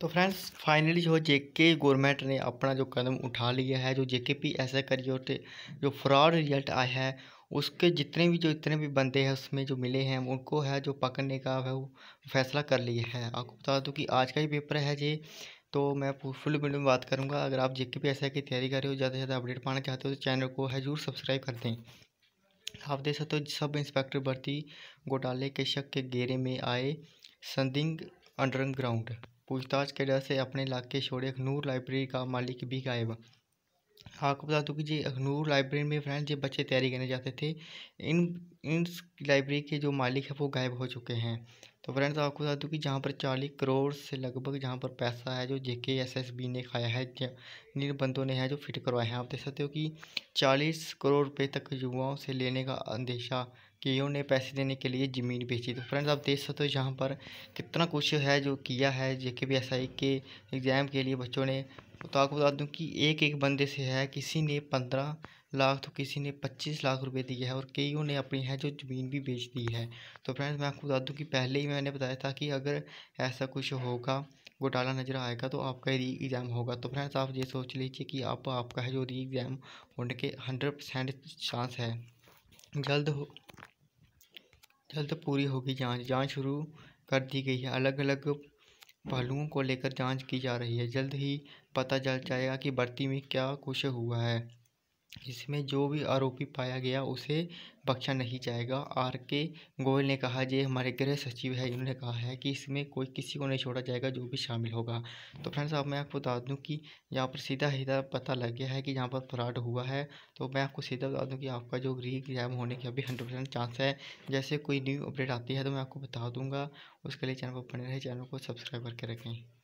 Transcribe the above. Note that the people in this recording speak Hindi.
तो फ्रेंड्स फाइनली जो जेके गवर्नमेंट ने अपना जो कदम उठा लिया है जो JK P S A career जो फ्रॉड रिजल्ट आया है उसके जितने भी जो इतने भी बंदे हैं उसमें जो मिले हैं उनको है जो पकड़ने का वो फैसला कर लिया है आपको बता दूं कि आज का ही पेपर है जी तो मैं फुल वीडियो में बात करूंगा अगर आप जेके पी एस की तैयारी कर रहे हो ज़्यादा से ज़्यादा अपडेट पाना चाहते हो तो चैनल को है जरूर सब्सक्राइब कर दें आप देख सकते हो सब इंस्पेक्टर भर्ती घोटाले के शक के घेरे में आए संदिंग अंडरग्राउंड पूछताछ के डर से अपने इलाके छोड़े अखनूर लाइब्रेरी का मालिक भी गायब आपको बता दूँ कि जी अखनूर लाइब्रेरी में फ्रेंड्स जो बच्चे तैयारी करने जाते थे इन इन लाइब्रेरी के जो मालिक है वो गायब हो चुके हैं तो फ्रेंड्स आपको बता दूँ कि जहाँ पर चालीस करोड़ से लगभग जहाँ पर पैसा है जो जेके एसएसबी ने खाया है निर्बंधों ने है जो फिट करवाए हैं आप देख सकते हो कि चालीस करोड़ रुपये तक युवाओं से लेने का अंदेशा कि उन्हें पैसे देने के लिए ज़मीन बेची तो फ्रेंड्स आप देख सकते हो यहाँ पर कितना कुछ है जो किया है जे के बी एस आई के एग्ज़ाम के लिए बच्चों ने तो आपको बता दूँ कि एक एक बंदे से है किसी ने पंद्रह लाख तो किसी ने पच्चीस लाख रुपए दिए हैं और कईयों ने अपनी है जो ज़मीन भी बेच दी है तो फ्रेंड्स मैं आपको बता दूँ कि पहले ही मैंने बताया था कि अगर ऐसा कुछ होगा घोटाला नज़र आएगा तो आपका री एग्ज़ाम होगा तो फ्रेंड्स आप ये सोच लीजिए कि आप आपका है जो री एग्ज़ाम होने के हंड्रेड परसेंट चांस है जल्द हो जल्द पूरी होगी जांच जांच शुरू कर दी गई है अलग अलग पहलुओं को लेकर जांच की जा रही है जल्द ही पता चल जाएगा कि भर्ती में क्या कुछ हुआ है इसमें जो भी आरोपी पाया गया उसे बख्शा नहीं जाएगा आर के गोयल ने कहा जे हमारे गृह सचिव है इन्होंने कहा है कि इसमें कोई किसी को नहीं छोड़ा जाएगा जो भी शामिल होगा तो फ्रेंड्स अब मैं आपको बता दूं कि यहाँ पर सीधा सीधा पता लग गया है कि यहाँ पर फ्रॉड हुआ है तो मैं आपको सीधा बता दूँ कि आपका जो री एग्जाम होने का अभी हंड्रेड परसेंट चांस है जैसे कोई न्यू अपडेट आती है तो मैं आपको बता दूँगा उसके लिए चैनल पर बने रहे चैनल को सब्सक्राइब करके रखें